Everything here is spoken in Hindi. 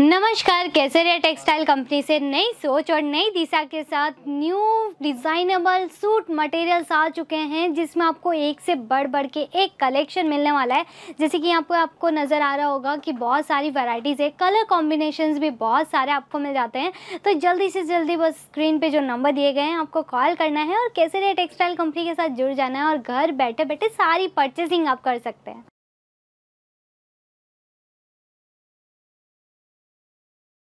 नमस्कार कैसेरिया टेक्सटाइल कंपनी से नई सोच और नई दिशा के साथ न्यू डिज़ाइनेबल सूट मटेरियल्स आ चुके हैं जिसमें आपको एक से बढ़ बढ़ के एक कलेक्शन मिलने वाला है जैसे कि यहाँ पर आपको नज़र आ रहा होगा कि बहुत सारी वैरायटीज़ है कलर कॉम्बिनेशन भी बहुत सारे आपको मिल जाते हैं तो जल्दी से जल्दी बस स्क्रीन पर जो नंबर दिए गए हैं आपको कॉल करना है और कैसेरिया टेक्सटाइल कंपनी के साथ जुड़ जाना है और घर बैठे बैठे सारी परचेसिंग आप कर सकते हैं